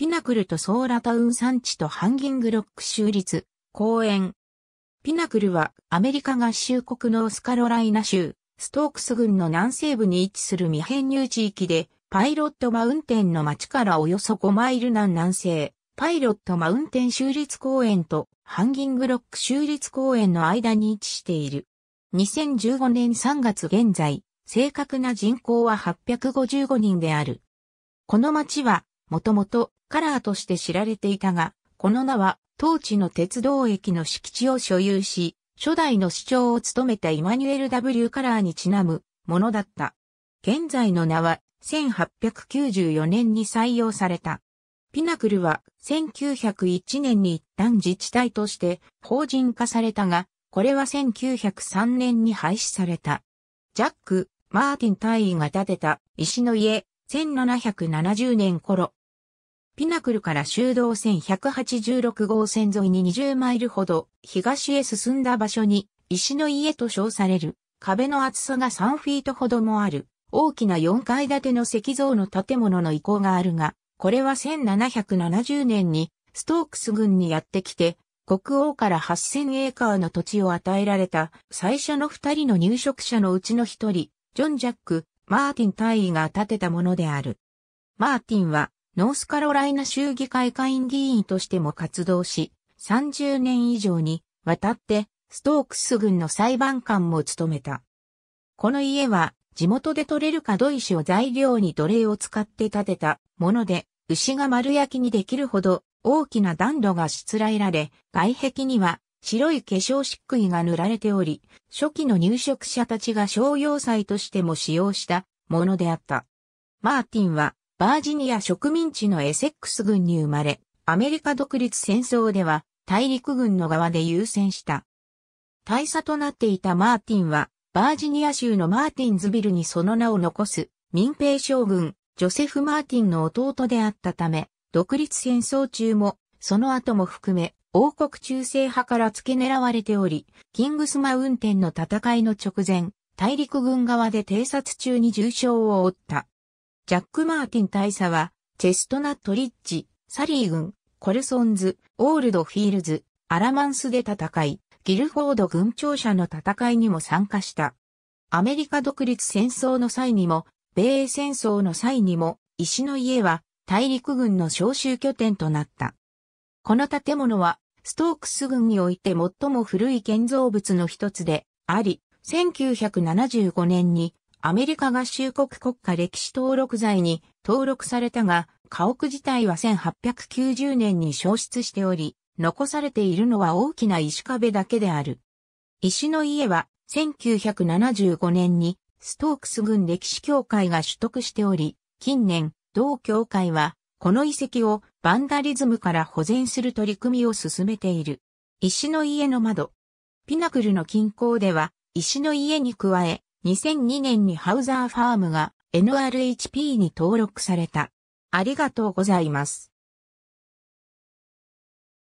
ピナクルとソーラタウン産地とハンギングロック州立公園。ピナクルはアメリカ合衆国のオスカロライナ州、ストークス郡の南西部に位置する未編入地域で、パイロットマウンテンの町からおよそ5マイル南南西、パイロットマウンテン州立公園とハンギングロック州立公園の間に位置している。2015年3月現在、正確な人口は855人である。この町は、もともとカラーとして知られていたが、この名は当地の鉄道駅の敷地を所有し、初代の市長を務めたイマニュエル・ W・ カラーにちなむものだった。現在の名は1894年に採用された。ピナクルは1901年に一旦自治体として法人化されたが、これは1903年に廃止された。ジャック・マーティン大尉が建てた石の家、1770年頃、ピナクルから修道線186号線沿いに20マイルほど東へ進んだ場所に石の家と称される壁の厚さが3フィートほどもある大きな4階建ての石像の建物の遺構があるが、これは1770年にストークス軍にやってきて、国王から8000エーカーの土地を与えられた最初の二人の入植者のうちの一人、ジョン・ジャック、マーティン大尉が建てたものである。マーティンはノースカロライナ州議会会員議員としても活動し、30年以上にわたってストークス軍の裁判官も務めた。この家は地元で採れる角石を材料に奴隷を使って建てたもので、牛が丸焼きにできるほど大きな暖炉がしつらえられ、外壁には白い化粧漆喰が塗られており、初期の入植者たちが商用祭としても使用したものであった。マーティンはバージニア植民地のエセックス軍に生まれ、アメリカ独立戦争では大陸軍の側で優先した。大佐となっていたマーティンは、バージニア州のマーティンズビルにその名を残す民兵将軍、ジョセフ・マーティンの弟であったため、独立戦争中も、その後も含め、王国中世派から付け狙われており、キングスマウンテンの戦いの直前、大陸軍側で偵察中に重傷を負った。ジャック・マーティン大佐は、チェストナット・リッジ、サリー軍、コルソンズ、オールド・フィールズ、アラマンスで戦い、ギルフォード軍庁舎の戦いにも参加した。アメリカ独立戦争の際にも、米英戦争の際にも、石の家は大陸軍の召集拠点となった。この建物は、ストークス軍において最も古い建造物の一つであり、1975年にアメリカ合衆国国家歴史登録財に登録されたが、家屋自体は1890年に消失しており、残されているのは大きな石壁だけである。石の家は1975年にストークス軍歴史協会が取得しており、近年、同協会はこの遺跡をバンダリズムから保全する取り組みを進めている。石の家の窓。ピナクルの近郊では石の家に加え、2002年にハウザーファームが NRHP に登録された。ありがとうございます。